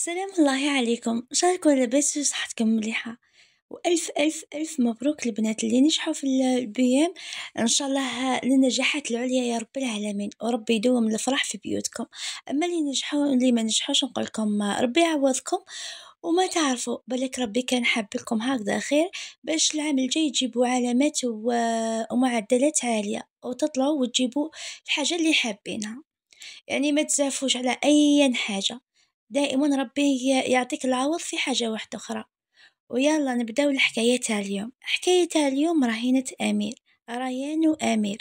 سلام الله عليكم ان شاء الله تكونوا لاباس وصحتكم مليحه والف الف الف مبروك البنات اللي نجحوا في البي ام ان شاء الله للنجاحات العليا يا رب العالمين وربي يدوم الفرح في بيوتكم اما اللي نجحوا اللي ما نجحوش نقول لكم ربي يعوضكم وما تعرفوا بالك ربي كان حاب لكم هكذا خير باش العام الجاي تجيبوا علامات ومعدلات عاليه وتطلعوا وتجيبوا الحاجه اللي حابينها يعني ما تزافوش على اي حاجه دائما ربي يعطيك العوض في حاجة واحدة أخرى ويلا نبداو الحكاية تاع اليوم حكاية تاع اليوم رهينة أمير ريان وأمير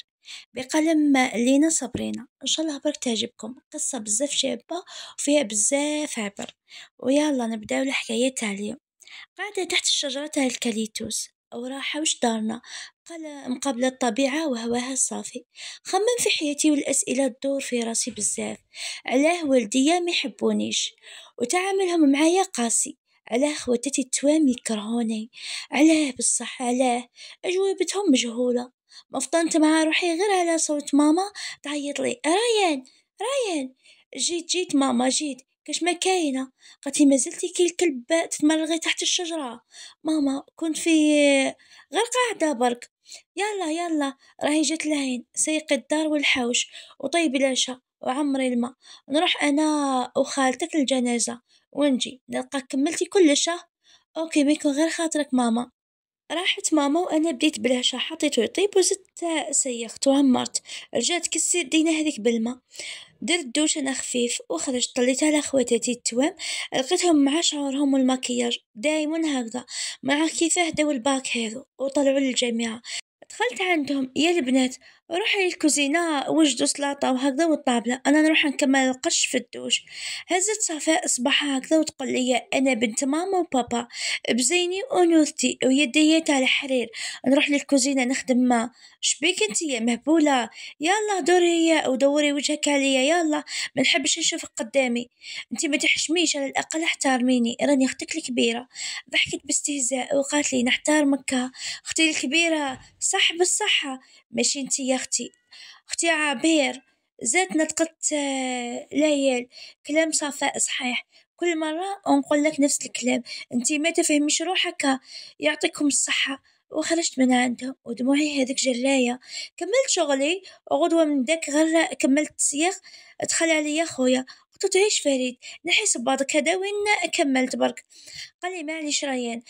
بقلم لينا صبرينا ان شاء الله برك تعجبكم قصة بزاف شابة وفيها بزاف عبر ويلا نبداو الحكاية تاع اليوم قاعدة تحت الشجرة تاع الكاليتوس وراحة وش دارنا مقابلة الطبيعة وهواها الصافي خمم في حياتي والأسئلة تدور في راسي بزاف علاه والديا ما يحبونيش وتعاملهم معايا قاسي علاه خواتاتي التوام يكرهوني علاه بصح علاه أجوبتهم مجهولة مفطنت مع روحي غير على صوت ماما تعيط لي رايان رايان جيت جيت ماما جيت كاش ما كاينه قالت لي مازلتي كي الكلب تتمرغي تحت الشجره ماما كنت في غير قاعده برك يلا يلا راهي جات لهين سيق الدار والحوش وطيب العشاء وعمري الماء نروح انا وخالتك للجنازة ونجي نلقاك كملتي كل كلش اوكي بيكون غير خاطرك ماما راحت ماما وانا بديت بالعشاء حطيته يطيب وزدت سيخت وعمرت رجعت كسيت دينا هذيك بالماء درت دوش انا خفيف وخرجت على خواتاتي التوام لقيتهم مع شعورهم والماكياج دايما هكذا مع كيفاه داو الباك هذو وطلعوا للجامعه دخلت عندهم يا البنات روحي للكوزينة وجدوا سلاطة وهكذا والطابلة أنا نروح نكمل القش في الدوش هزت صفاء أصبحها هكذا وتقول لي أنا بنت ماما وبابا بزيني ونوثتي ويدي على الحرير نروح للكوزينة نخدم ما شبيك انت يا مهبولة يلا دوري ودوري وجهك عليا يلا ما نحبش نشوفك قدامي انت ما تحشميش على الأقل احترميني راني أختك الكبيرة ضحكت باستهزاء وقالت لي نحترمك أختي الكبيرة صح بالصحة ماشي انت يا اختي اختي عبير زاد تقت آه، ليال كلام صفاء صحيح كل مرة نقول لك نفس الكلام انتي ما تفهميش روحك يعطيكم الصحة وخرجت من عندهم ودموعي هذيك جلاية كملت شغلي غدوة من داك غير كملت السياق دخل عليا خويا قلت تعيش فريد نحس ببعضك هذا وين كملت برك قال لي معليش ريان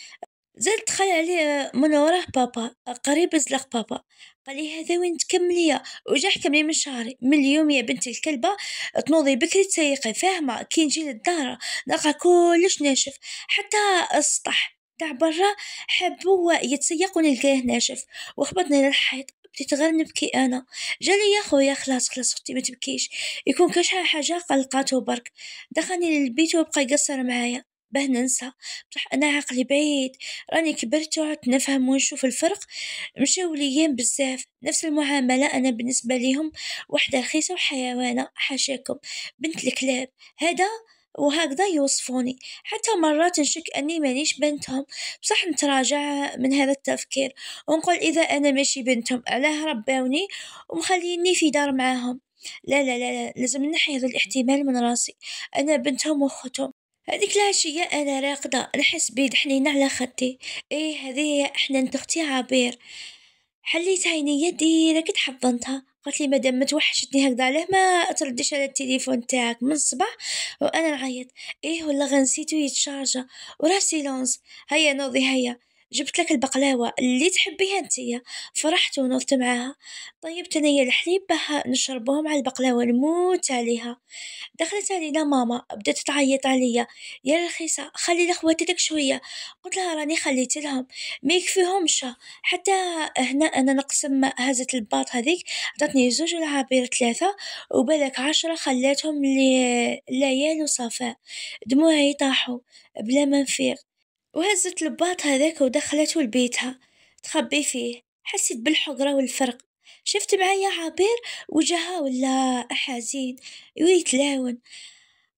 زاد دخل عليه آه، من وراه بابا آه، قريب زلق بابا قالي هذا وين تكملية وجا حكملي من شعري من اليوم يا بنت الكلبة تنوضي بكري تسيقي فاهمة كي نجي للدار نلقى كلش ناشف حتى السطح تاع برا حب هو يتسيق ونلقاه ناشف وخبطني للحيط بديت غير نبكي انا جالي يا خويا خلاص خلاص اختي ما تبكيش يكون كاش حاجه قلقاتو برك دخلني للبيت وبقى يقصر معايا باه ننسى بصح انا عقلي بعيد راني كبرت وعدت نفهم ونشوف الفرق مشاو ليام بزاف نفس المعامله انا بالنسبه ليهم وحده رخيصه وحيوانه حاشاكم بنت الكلاب هذا وهكذا يوصفوني حتى مرات نشك أني مانيش بنتهم بصح نتراجع من هذا التفكير ونقول إذا أنا ماشي بنتهم علاه رباوني ومخليني في دار معاهم لا لا لا, لا. لازم نحي هذا الاحتمال من راسي أنا بنتهم وأختهم هذيك العشية أنا راقدة نحس بيد حنينة على خدي إيه هذه إحنا أختي عبير حليت عينيا راك حضنتها قالت لي مادام ما توحشتني هكذا علاه ما ترديش على التليفون تاعك من الصباح وانا نعيط ايه ولا غنسيتو يتشارجا وراه سيلونس هيا نوضي هيا جبت لك البقلاوة اللي تحبيها نتيا فرحت ونضت معاها طيبت انايا الحليب باه نشربوه مع البقلاوة نموت عليها دخلت علينا ماما بدات تعيط عليا يا رخيصة خلي لخواتك شوية قلت لها راني خليت لهم ما يكفيهمش حتى هنا انا نقسم هزت الباط هذيك عطاتني زوج العابير ثلاثة وبالك عشرة خلاتهم ليال وصفاء دموعي طاحوا بلا ما نفيق وهزت لباط هذاك ودخلته لبيتها تخبي فيه حسيت بالحقرة والفرق شفت معايا عبير وجهها ولا حزين ويتلاون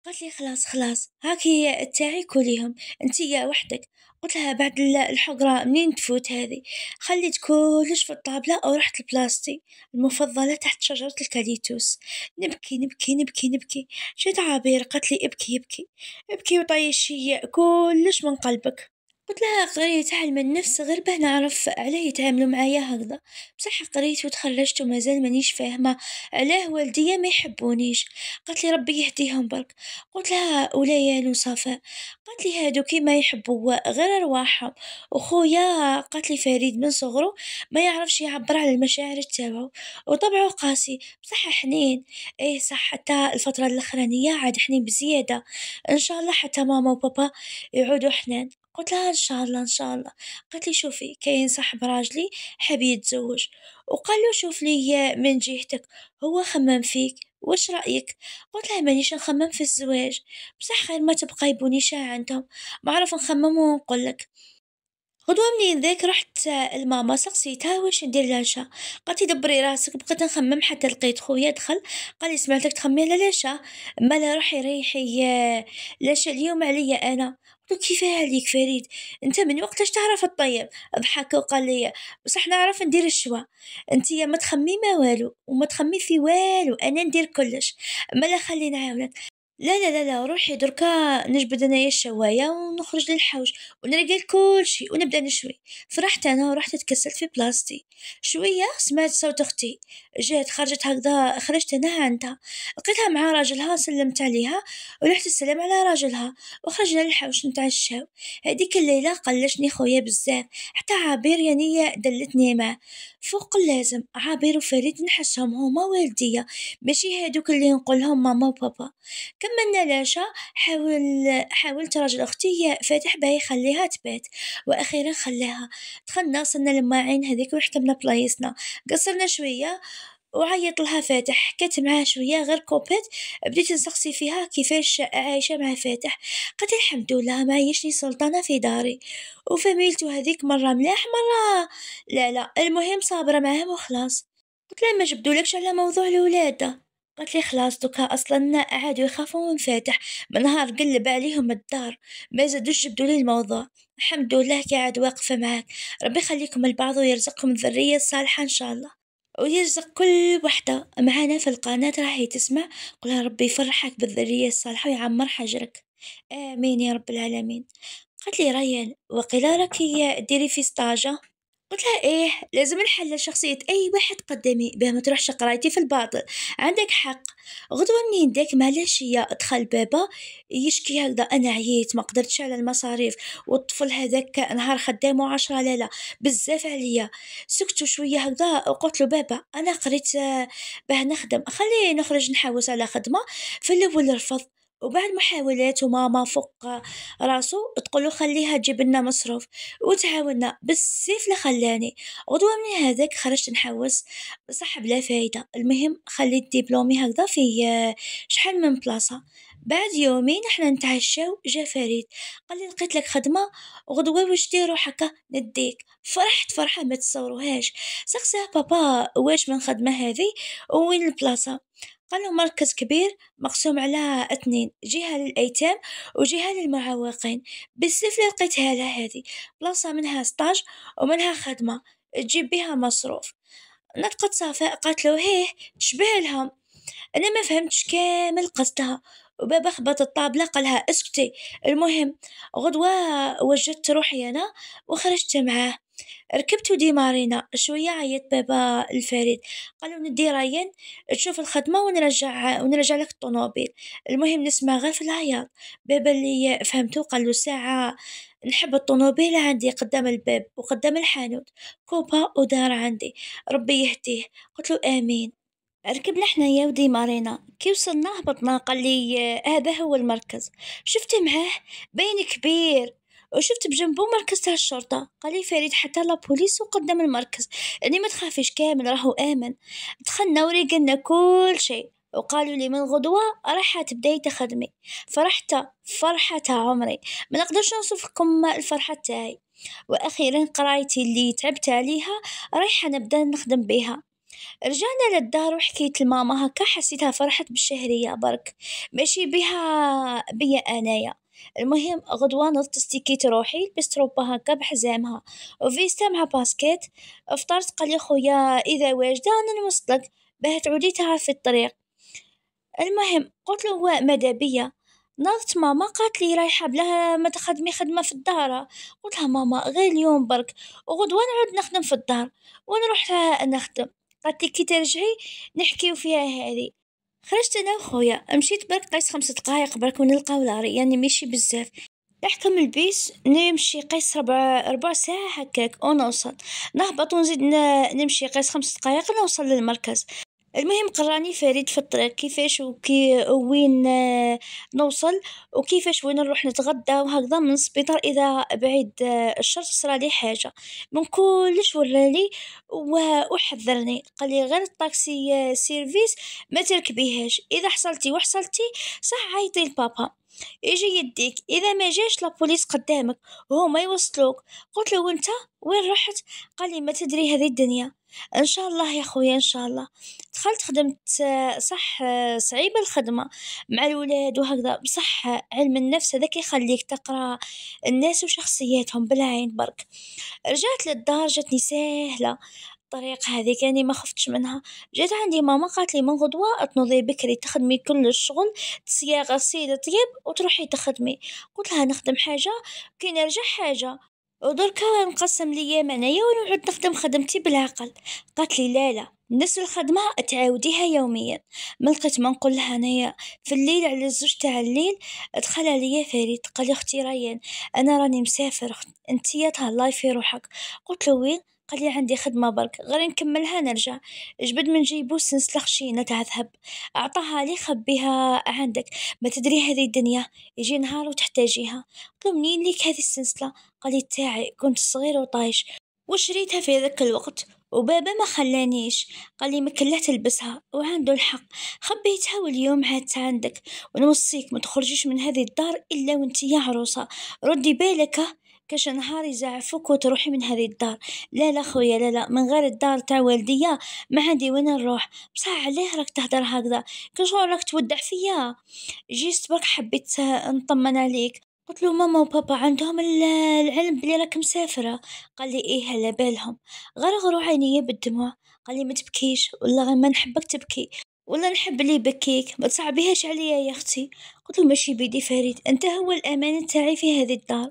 قالت لي خلاص خلاص هاكي تاعي كليهم انت يا وحدك قلت لها بعد الحقرة منين تفوت هذه خليت كلش في الطابلة أو رحت لبلاصتي المفضلة تحت شجرة الكاليتوس نبكي نبكي نبكي نبكي جات عابير قتلي ابكي ابكي ابكي وطيشي كلش من قلبك قلت لها قرية تعلم النفس غير باه نعرف علاه يتعاملوا معايا هكذا بصح قريت وتخرجت ومازال مانيش فاهمة علاه والديا ما يحبونيش قالت لي ربي يهديهم برك قلت لها وليان وصفاء قالت لي هادو كيما يحبوا غير ارواحهم وخويا قالت لي فريد من صغرو ما يعرفش يعبر على المشاعر تاعو وطبعه قاسي بصح حنين ايه صح حتى الفترة الاخرانية عاد حنين بزيادة ان شاء الله حتى ماما وبابا يعودوا حنان قلت لها ان شاء الله ان شاء الله قالت لي شوفي كاين صاحب راجلي حاب يتزوج وقال له شوف لي من جهتك هو خمم فيك واش رايك قلت لها مانيش نخمم في الزواج بصح خير ما تبقى يبوني شاع عندهم بعرف نخمم ونقول لك غدوة منين ذاك رحت لماما سقسيتها واش ندير لعشا قالت دبري راسك بقيت نخمم حتى لقيت خويا دخل قال لي سمعتك تخمي على العشا مالا روحي ريحي العشا آه، اليوم عليا انا قلت كيفاه عليك فريد انت من وقتاش تعرف الطيب ضحك وقال لي بصح نعرف ندير الشوا انت ما تخمي ما والو وما تخمي في والو انا ندير كلش مالا خلي نعاونك لا لا لا لا روحي دركا نجبد انايا الشوايه ونخرج للحوش ونلقى كل شيء ونبدا نشوي فرحت انا ورحت تكسلت في بلاصتي شويه سمعت صوت اختي جات خرجت هكذا خرجت انا عندها لقيتها مع راجلها سلمت عليها ورحت السلام على راجلها وخرجنا للحوش نتعشاو هذيك الليله قلشني خويا بزاف حتى عبير يعني دلتني معاه فوق اللازم عابر وفريد نحسهم هما والديا ماشي هادوك اللي نقولهم ماما وبابا كملنا العشاء حاول حاولت راجل اختي فاتح باه يخليها تبات واخيرا خلاها دخلنا وصلنا عين هذيك وحكمنا بلايصنا قصرنا شويه وعيط لها فاتح حكيت معاه شويه غير كوبيت بديت نسقسي فيها كيفاش عايشه مع فاتح قالت الحمد لله ما يشني سلطانه في داري وفاميلتو هذيك مره ملاح مره لا لا المهم صابره معاهم وخلاص قلت لها ما جبدولكش على موضوع الولاده قالت لي خلاص دوكا اصلا عادوا يخافوا من فاتح من نهار قلب عليهم الدار ما زادوش جبدوا لي الموضوع الحمد لله كي عاد واقفه معاك ربي يخليكم لبعض ويرزقكم الذريه الصالحه ان شاء الله ويرزق كل وحدة معانا في القناة راح تسمع قولها ربي يفرحك بالذرية الصالحة ويعمر حجرك آمين يا رب العالمين قالت لي ريان وقيلا راكي ديري في ستاجة قلت لها ايه لازم نحلل شخصية اي واحد قدامي بها ما تروحش قرايتي في الباطل عندك حق غدوة منين داك معلاش هي دخل بابا يشكي هكذا انا عييت ما قدرتش على المصاريف والطفل هذاك نهار خدامو عشرة لالا بزاف عليا سكتو شويه هكذا قلت له بابا انا قريت آه، باه نخدم خليه نخرج نحوس على خدمه في الاول رفض وبعد محاولات وماما فوق راسو تقولو خليها تجيب لنا مصروف وتعاوننا بالسيف لا خلاني غدوة من هذاك خرجت نحوس بصح بلا فايدة المهم خليت ديبلومي هكذا في شحال من بلاصة بعد يومين احنا نتعشاو جا فريد قال لي لقيت لك خدمه غدوه واش دير هكا نديك فرحت فرحه ما تصوروهاش سقساه بابا واش من خدمه هذه وين البلاصه قال مركز كبير مقسوم على اثنين جهة للأيتام وجهة للمعوقين بالسفلة لقيتها لها هذه بلاصة منها ستاج ومنها خدمة تجيب بها مصروف نطقت صفاء قالت له هيه تشبه لهم أنا ما فهمتش كامل قصدها وبابا خبط الطابلة قالها اسكتي المهم غدوة وجدت روحي أنا وخرجت معاه ركبت دي مارينا شوية عيط بابا الفريد قالو ندي راين تشوف الخدمة ونرجع ونرجع لك الطونوبيل المهم نسمع غير في العياط بابا اللي فهمتو قالو ساعة نحب الطونوبيل عندي قدام الباب وقدام الحانوت كوبا ودار عندي ربي يهديه قلتلو امين ركبنا حنايا ودي مارينا كي وصلنا هبطنا قال لي هذا هو المركز شفت معاه بين كبير وشفت بجنبه مركز تاع الشرطة قال لي فريد حتى لا بوليس وقدم المركز يعني ما تخافيش كامل راهو آمن دخلنا وريقلنا كل شيء وقالوا لي من غدوة راح تبداي تخدمي فرحت فرحة عمري ما نقدرش نوصفكم الفرحة تاعي وأخيرا قرايتي اللي تعبت عليها رايحة نبدا نخدم بها رجعنا للدار وحكيت لماما هكا حسيتها فرحت بالشهرية برك ماشي بها بيا أنايا المهم غدوة نضت ستيكيت روحي لبست روبا هكا بحزامها وفيستا مع باسكيت فطرت قال خويا إذا واجدة أنا نوصلك باه تعودي في الطريق المهم قلت له هو بيا نظت ماما قالت لي رايحه بلاها ما تخدمي خدمه في الدار قلت لها ماما غير اليوم برك وغدوه نعود نخدم في الدار ونروح نخدم قالت لي كي ترجعي نحكيو فيها هذه خرجت انا وخويا مشيت برك قيس خمس دقائق برك ونلقاو لار يعني ماشي بزاف نحكم البيس نمشي قيس ربع ربع ساعة هكاك ونوصل نهبط ونزيد نمشي قيس خمس دقائق نوصل للمركز المهم قراني فريد في الطريق كيفاش وكي وين آه، نوصل وكيفاش وين نروح نتغدى وهكذا من السبيطار اذا بعيد آه، الشر صرالي حاجه من كلش ورالي وحذرني قالي غير الطاكسي آه، سيرفيس ما تركبيهاش اذا حصلتي وحصلتي صح عيطي لبابا يجي يديك اذا ما جاش لابوليس قدامك وهما يوصلوك قلت له وانت وين رحت قال لي ما تدري هذه الدنيا ان شاء الله يا خويا ان شاء الله دخلت خدمت صح صعيبة الخدمة مع الولاد وهكذا بصح علم النفس هذا كيخليك تقرا الناس وشخصياتهم بالعين برك رجعت للدار جاتني ساهلة الطريق هذيك يعني ما خفتش منها جات عندي ماما قالت لي من غدوه تنوضي بكري تخدمي كل الشغل تسيا غسيل طيب وتروحي تخدمي قلت لها نخدم حاجه كي نرجع حاجه ودركا نقسم ليا معنايا ونعود نخدم خدمتي بالعقل قالت لي لا لا نفس الخدمة تعاوديها يوميا ملقيت ما نقول لها أنايا في الليل على الزوج تاع الليل دخل عليا فريد قال لي أختي ريان أنا راني مسافر يا تهلاي في روحك قلت له وين قال لي عندي خدمة برك غير نكملها نرجع جبد من جيبو سنسلخ خشينة تاع ذهب أعطاها لي خبيها عندك ما تدري هذه الدنيا يجي نهار وتحتاجيها قلت منين ليك هذه السنسلة قال لي تاعي كنت صغير وطايش وشريتها في ذاك الوقت وبابا ما خلانيش قال لي مكلا تلبسها وعنده الحق خبيتها واليوم عادت عندك ونوصيك ما تخرجيش من هذه الدار الا وانتي عروسه ردي بالك كاش نهار يزعفوك وتروحي من هذه الدار لا لا خويا لا لا من غير الدار تاع والديا ما عندي وين نروح بصح عليه راك تهدر هكذا كاش راك تودع فيا جيست برك حبيت نطمن عليك قلت له ماما وبابا عندهم العلم بلي راك مسافرة قال لي ايه على بالهم غرغرو عينيا بالدموع قال لي ما تبكيش والله غير ما نحبك تبكي ولا نحب لي بكيك ما تصعبيهاش عليا يا اختي قلت له ماشي بيدي فريد أنت هو الأمان تاعي في هذه الدار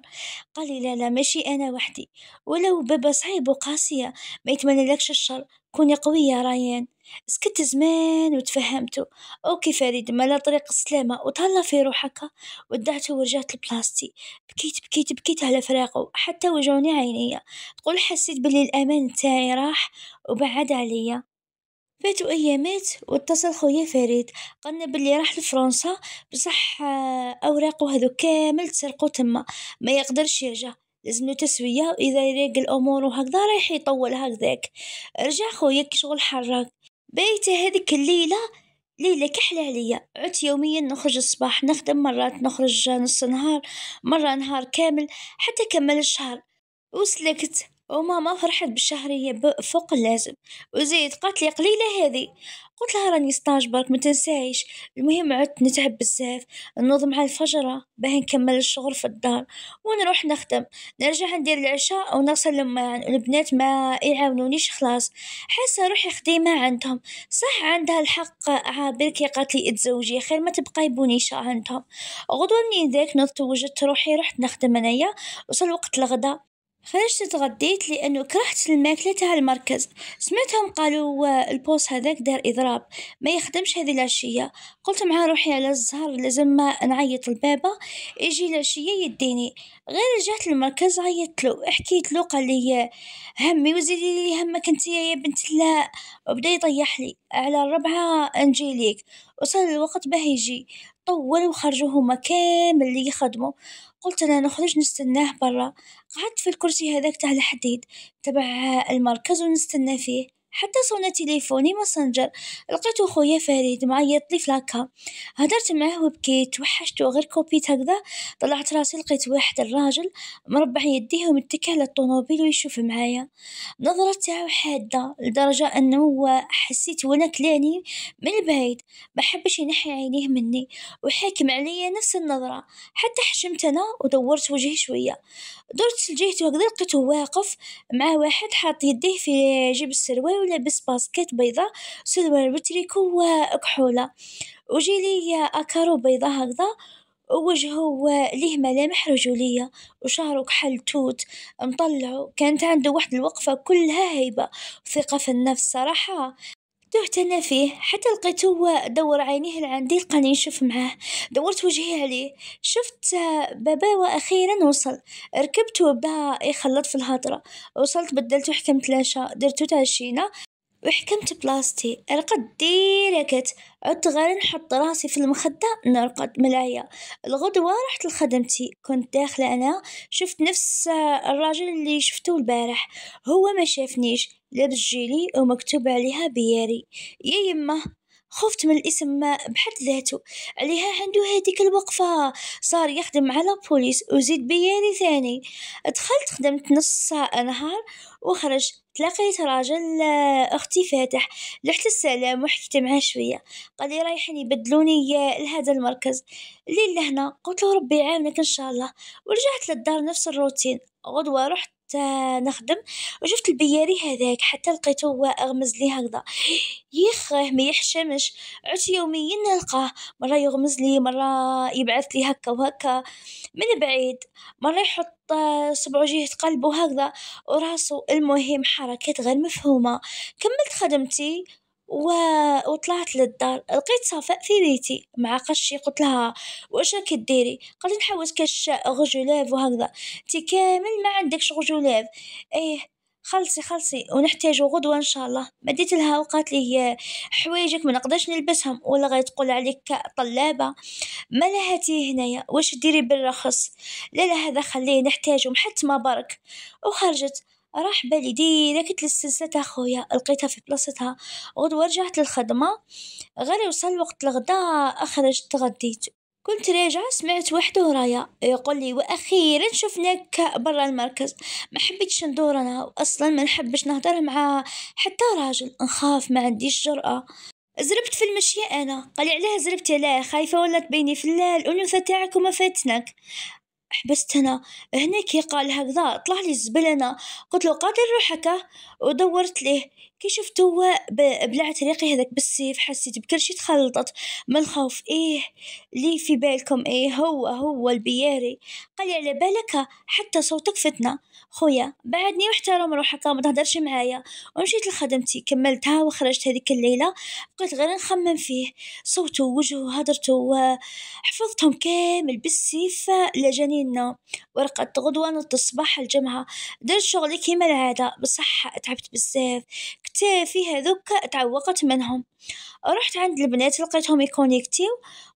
قال لي لا لا ماشي أنا وحدي ولو بابا صعيب وقاسية ما لكش الشر كوني قوية ريان سكت زمان وتفهمته أوكي فريد ما لا طريق السلامة وتهلا في روحك ودعته ورجعت لبلاصتي بكيت بكيت بكيت على فراقه حتى وجعوني عينيا تقول حسيت بلي الأمان تاعي راح وبعد عليا فاتوا أيامات واتصل خويا فريد قالنا بلي راح لفرنسا بصح آه، أوراقو هذو كامل تسرقو تما ما يقدرش يرجع لازملو تسوية وإذا يريق الأمور وهكذا رايح يطول هكذاك رجع خويا كي شغل حرك بيته هذيك الليلة ليلة كحلة عليا عدت يوميا نخرج الصباح نخدم مرات نخرج نص نهار مرة نهار كامل حتى كمل الشهر وسلكت وماما فرحت بالشهرية فوق اللازم وزيد قالت لي قليلة هذه قلت لها راني ستاج برك ما تنسايش المهم عدت نتعب بزاف نوض مع الفجرة باه نكمل الشغل في الدار ونروح نخدم نرجع ندير العشاء ونغسل لما البنات ما يعاونونيش خلاص حاسة روحي خديمة عندهم صح عندها الحق كي قالت لي اتزوجي خير ما تبقاي بونيشة عندهم غدوة منين ذاك نضت وجدت روحي رحت نخدم انايا وصل وقت الغدا خرجت تغديت لأنه كرهت الماكلة تاع المركز سمعتهم قالوا البوس هذاك دار إضراب ما يخدمش هذه العشية قلت مع روحي على الزهر لازم ما نعيط لبابا يجي العشية يديني غير رجعت للمركز عيطت له حكيت له قال لي همي وزيدي لي همك انت يا بنت الله وبدا يطيح لي على الربعة نجي ليك وصل الوقت باه يجي طول وخرجوا هما كامل اللي يخدموا قلت انا نخرج نستناه برا قعدت في الكرسي هذاك تاع الحديد تبع المركز ونستنى فيه حتى صونا تليفوني ماسنجر لقيتو خويا فريد معيط لي فلاكا هدرت معاه وبكيت توحشتو غير كوبيت هكذا طلعت راسي لقيت واحد الراجل مربع يديه ومتكه على الطوموبيل ويشوف معايا نظرت تاعو حادة لدرجة انه حسيت وانا كلاني من البعيد ما حبش ينحي عينيه مني وحاكم عليا نفس النظرة حتى حشمت انا ودورت وجهي شوية درت لجهته هكذا لقيته واقف مع واحد حاط يديه في جيب السروال ولبس باسكيت بيضاء سلوار بتريكو وكحولة وجي لي أكارو بيضاء هكذا وجهه ليه ملامح رجولية وشعره كحل توت مطلعه كانت عنده واحد الوقفة كلها هيبة وثقة في النفس صراحة تهت أنا فيه حتى لقيته دور عينيه لعندي لقاني نشوف معاه دورت وجهي عليه شفت بابا وأخيرا وصل ركبت وبدا يخلط في الهضرة وصلت بدلت وحكمت العشاء درتو تعشينا. وحكمت بلاستي القد ديركت عدت غير نحط راسي في المخدة نرقد ملايا الغدوة رحت لخدمتي كنت داخلة أنا شفت نفس الراجل اللي شفته البارح هو ما شافنيش لابس جيلي ومكتوب عليها بياري يا يمه خفت من الاسم بحد ذاته عليها عنده هذيك الوقفة صار يخدم على بوليس وزيد بياني ثاني دخلت خدمت نص نهار وخرج تلاقيت راجل آه، أختي فاتح لحت السلام وحكيت معاه شوية قال لي رايحين يبدلوني آه، لهذا المركز اللي لهنا قلت له ربي يعاونك إن شاء الله ورجعت للدار نفس الروتين غدوة رحت حتى نخدم وشفت البياري هذاك حتى لقيته أغمز لي هكذا يخاه ما يحشمش عدت يوميا نلقاه مرة يغمز لي مرة يبعث لي هكا وهكا من بعيد مرة يحط صبعه جهة قلبه هكذا وراسه المهم حركات غير مفهومة كملت خدمتي و... وطلعت للدار لقيت صفاء في بيتي مع قشي قلت لها واش راكي ديري قالت نحوس كاش غجولاب وهكذا انت كامل ما عندكش غجولاب ايه خلصي خلصي ونحتاجو غدوه ان شاء الله مديت لها وقالت لي حوايجك ما نقدرش نلبسهم ولا غادي تقول عليك طلابه ما لهاتي هنايا واش ديري بالرخص لا لا هذا خليه نحتاجو محت ما برك وخرجت راح بالي ديرة للسلسلة أخويا خويا لقيتها في بلاصتها غدوة رجعت للخدمة غير وصل وقت الغداء أخرجت تغديت كنت راجعة سمعت وحده ورايا يقول لي وأخيرا شفناك برا المركز ما حبيتش ندور أنا وأصلا ما نحبش نهضر مع حتى راجل نخاف ما عنديش جرأة زربت في المشية أنا قال لي علاه زربتي علاه خايفة ولا تبيني في الليل الأنوثة تاعك وما فاتنك حبست هنا كي قال هكذا طلع لي الزبل انا قلت له قادر روحك ودورت ليه كي شفتو توا بلعت ريقي هذاك بالسيف حسيت بكل شي تخلطت من الخوف ايه لي في بالكم ايه هو هو البياري قال على بالك حتى صوتك فتنة خويا بعدني واحترم روحك ما تهدرش معايا ومشيت لخدمتي كملتها وخرجت هذيك الليله بقيت غير نخمم فيه صوته ووجهه هدرته وحفظتهم كامل بالسيف لجاني النوم ورقدت غدوه نض الصباح الجمعه درت شغلي كيما العاده بصح تعبت بزاف كتافي هذوك تعوقت منهم رحت عند البنات لقيتهم يكونيكتيو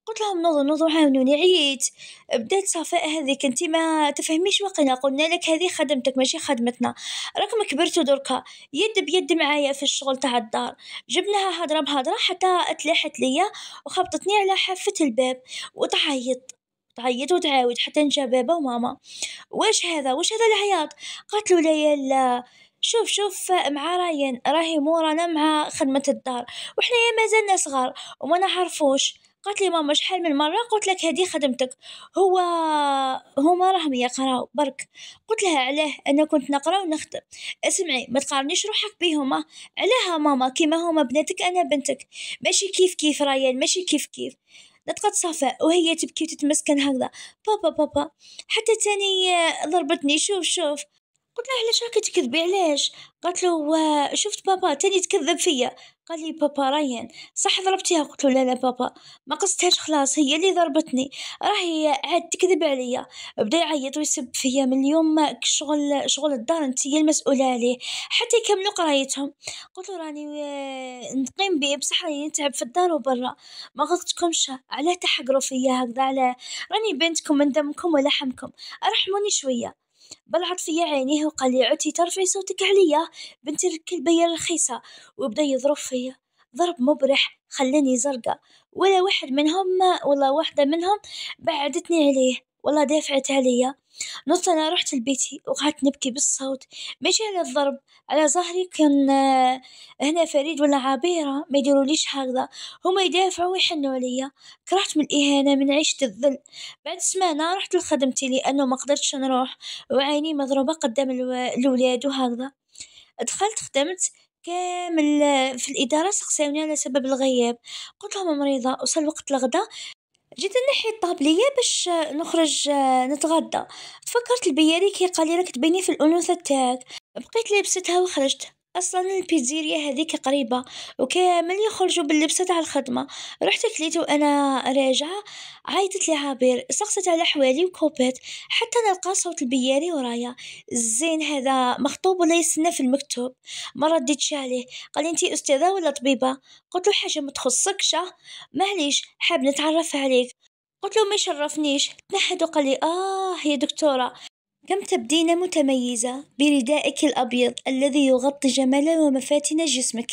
قلت لهم نوضو نوضو عاونوني عييت بدات صفاء هذيك انت ما تفهميش واقيلا قلنا لك هذه خدمتك ماشي خدمتنا راكم كبرتوا دركا يد بيد معايا في الشغل تاع الدار جبناها هضره بهضره حتى اتلاحت ليا وخبطتني على حافه الباب وتعيط تعيط وتعاود حتى نجا بابا وماما واش هذا واش هذا العياط قالت له لا شوف شوف مع راين راهي رانا مع خدمة الدار وحنا مازلنا صغار وما نعرفوش قالت لي ماما شحال من مره قلت لك هذه خدمتك هو هما راهم يقراو برك قلت لها علاه انا كنت نقرا ونخدم اسمعي ما تقارنيش روحك بهما علاه ماما كيما هما بناتك انا بنتك ماشي كيف كيف رايان ماشي كيف كيف نطقت صفاء وهي تبكي وتتمسكن هكذا بابا بابا حتى تاني ضربتني شوف شوف قلت له علاش راكي تكذبي علاش قالت له شفت بابا تاني تكذب فيا قال لي بابا ريان صح ضربتيها قلت له لا لا بابا ما قصتهاش خلاص هي اللي ضربتني راهي عاد تكذب عليا بدا يعيط ويسب فيا من اليوم شغل شغل الدار انت هي المسؤوله عليه حتى يكملوا قرايتهم قلت له راني آه، نقيم بيه بصح راني نتعب في الدار وبرا ما غلطتكمش علاه تحقروا فيا هكذا على راني بنتكم من دمكم ولحمكم ارحموني شويه بالعكس يا عيني عدتي ترفعي صوتك عليا بنت الكلبية الرخيصة وبدا يضرب فيا ضرب مبرح خلاني زرقاء ولا واحد منهم ولا واحدة منهم بعدتني عليه والله دافعت عليا نص أنا رحت لبيتي وقعدت نبكي بالصوت ماشي على الضرب على ظهري كان آه، هنا فريد ولا عبيرة ما يديروليش هكذا هما يدافعوا ويحنوا عليا كرهت من الإهانة من عيشة الذل بعد سمانة رحت لخدمتي لأنه ما قدرتش نروح وعيني مضروبة قدام الولاد وهكذا دخلت خدمت كامل آه، في الإدارة سقساوني على سبب الغياب قلت لهم مريضة وصل وقت الغدا جيت نحي الطابلية باش نخرج نتغدى، تفكرت قال لي راك تبيني في الأنوثة تاعك، بقيت لابستها وخرجت. أصلا البيتزيريا هذيك قريبة وكامل يخرجوا باللبسة تاع الخدمة رحت كليت وأنا راجعة عيطت لي سقصت على حوالي وكوبات حتى نلقى صوت البياري ورايا الزين هذا مخطوب ولا يستنى في المكتوب ما رديتش عليه قال انتي أستاذة ولا طبيبة قلت له حاجة ما تخصكش معليش حاب نتعرف عليك قلت له ما يشرفنيش تنحد وقال لي اه يا دكتوره كم تبدين متميزة بردائك الأبيض الذي يغطي جمال ومفاتن جسمك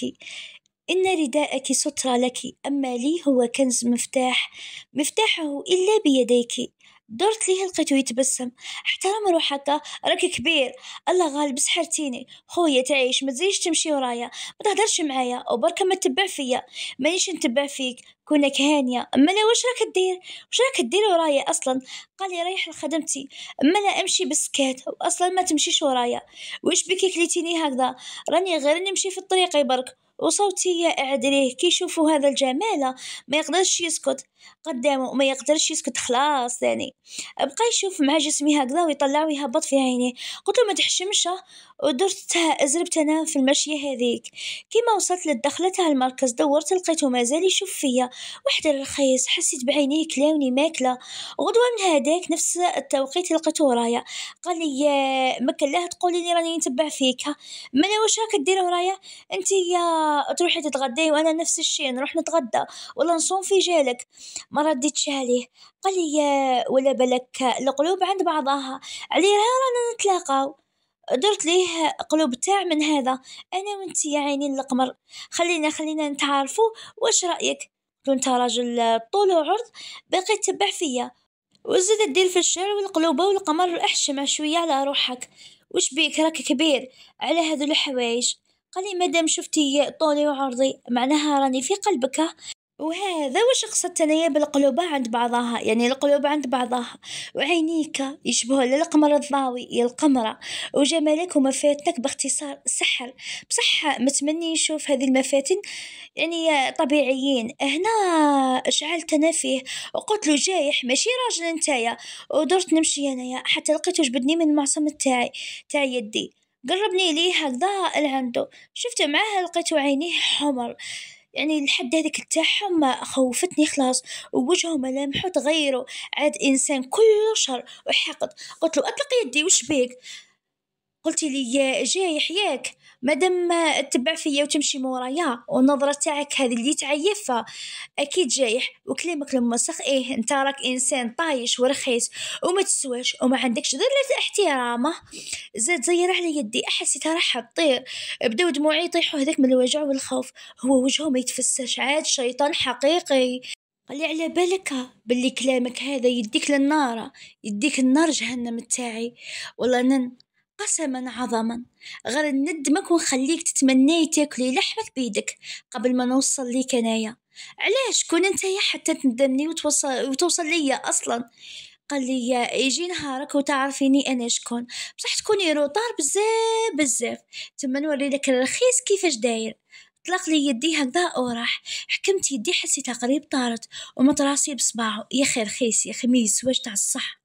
إن ردائك سترة لك أما لي هو كنز مفتاح مفتاحه إلا بيديك. دورت ليه لقيتو يتبسم احترم روحك راك كبير الله غالب سحرتيني خويا تعيش ما تزيدش تمشي ورايا ما تهدرش معايا وبركة ما تتبع فيا مانيش نتبع فيك كونك هانية أما لا واش راك دير واش راك دير ورايا أصلا قالي رايح ريح لخدمتي أما لا أمشي بالسكات وأصلا ما تمشيش ورايا واش بك كليتيني هكذا راني غير نمشي في الطريق برك وصوتي يا عليه كي يشوفوا هذا الجمالة ما يقدرش يسكت قدامه وما يقدرش يسكت خلاص يعني بقى يشوف مع جسمي هكذا ويطلع ويهبط في عينيه قلت له ما تحشمش ودرتها زربت انا في المشيه هذيك كيما وصلت للدخله تاع المركز دورت لقيته مازال يشوف فيا وحده الرخيص حسيت بعينيه كلاوني ماكله غدوه من هذاك نفس التوقيت لقيته ورايا قال لي ما كان تقولي لي راني نتبع فيك ما انا واش راك ديري ورايا انت يا تروحي تتغدي وانا نفس الشيء نروح نتغدى ولا نصوم في جالك ما رديتش عليه قال لي ولا بالك القلوب عند بعضها على رانا نتلاقاو درت ليه قلوب تاع من هذا انا وانت يا عيني القمر خلينا خلينا نتعارفوا واش رايك كنت راجل طول وعرض باقي تبع فيا وزيد دير في الشعر والقلوبة والقمر احشم شوية على روحك وش بيك راك كبير على هذو الحوايج قال لي مادام شفتي طولي وعرضي معناها راني في قلبك وهذا واش قصدت انايا بالقلوب عند بعضها يعني القلوب عند بعضها وعينيك يشبهون للقمر الضاوي يا القمرة وجمالك ومفاتنك باختصار سحر بصح متمني نشوف هذه المفاتن يعني طبيعيين هنا شعلت انا فيه وقلت له جايح ماشي راجل انتايا ودرت نمشي انايا حتى لقيت جبدني من المعصم تاعي تاع يدي قربني ليه هكذا لعندو شفت معاه لقيت عينيه حمر يعني الحد هذاك تاعهم خوفتني خلاص ووجهه ملامحه تغيروا عاد انسان كل شر وحقد قلت له اطلق يدي وش بيك قلتي لي جايح ياك مادام تبع فيا وتمشي مورايا ونظرة تاعك هذه اللي تعيفها اكيد جايح وكلامك المسخ ايه انت راك انسان طايش ورخيص وما تسواش وما عندكش ذره احترامه زاد زير على يدي حسيتها راح تطير بداو دموعي يطيحوا هذاك من الوجع والخوف هو وجهه ما يتفسش عاد شيطان حقيقي قال على بالك باللي كلامك هذا يديك للنار يديك النار جهنم تاعي والله نن قسما عظما غير ندمك ونخليك تتمني تاكلي لحمك بيدك قبل ما نوصل ليك انايا علاش كون انت يا حتى تندمني وتوصل وتوصل ليا اصلا قال لي يجي نهارك وتعرفيني انا شكون بصح تكوني روطار بزاف بزاف تما نوري لك الرخيص كيفاش داير طلق لي يدي هكذا وراح حكمت يدي حسيتها قريب طارت ومطراسي راسي بصباعو يا خير خيس يا خميس واش تاع الصح